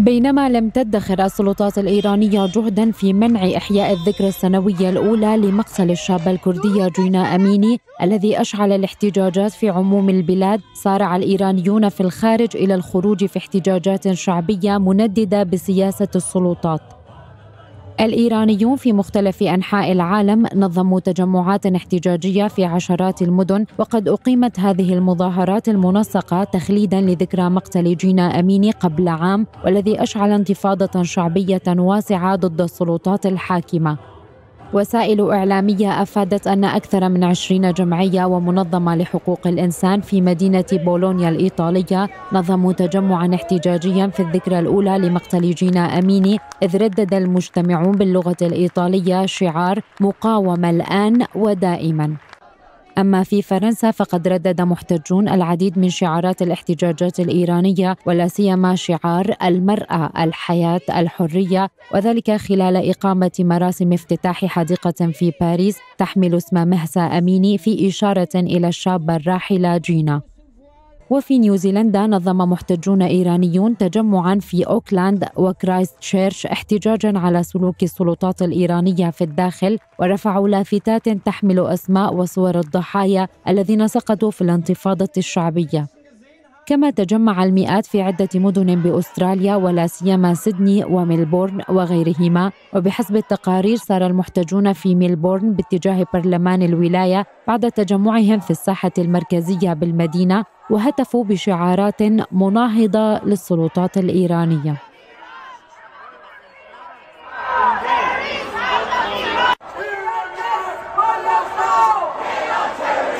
بينما لم تدخر السلطات الإيرانية جهدا في منع إحياء الذكرى السنوية الأولى لمقتل الشابة الكردية جينا أميني الذي أشعل الاحتجاجات في عموم البلاد صارع الإيرانيون في الخارج إلى الخروج في احتجاجات شعبية منددة بسياسة السلطات الإيرانيون في مختلف أنحاء العالم نظموا تجمعات احتجاجية في عشرات المدن وقد أقيمت هذه المظاهرات المنسقة تخليدا لذكرى مقتل جينا أميني قبل عام والذي أشعل انتفاضة شعبية واسعة ضد السلطات الحاكمة وسائل إعلامية أفادت أن أكثر من عشرين جمعية ومنظمة لحقوق الإنسان في مدينة بولونيا الإيطالية نظموا تجمعا احتجاجيا في الذكرى الأولى لمقتل جينا أميني إذ ردد المجتمعون باللغة الإيطالية شعار مقاومة الآن ودائما أما في فرنسا فقد ردد محتجون العديد من شعارات الاحتجاجات الإيرانية ولا سيما شعار المرأة الحياة الحرية وذلك خلال إقامة مراسم افتتاح حديقة في باريس تحمل اسم مهسا أميني في إشارة إلى الشابة الراحلة جينا وفي نيوزيلندا نظم محتجون إيرانيون تجمعا في أوكلاند وكرايست تشيرش احتجاجا على سلوك السلطات الإيرانية في الداخل ورفعوا لافتات تحمل أسماء وصور الضحايا الذين سقطوا في الانتفاضة الشعبية كما تجمع المئات في عدة مدن بأستراليا ولا سيما سيدني وملبورن وغيرهما وبحسب التقارير سار المحتجون في ملبورن باتجاه برلمان الولاية بعد تجمعهم في الساحة المركزية بالمدينة وهتفوا بشعارات مناهضة للسلطات الإيرانية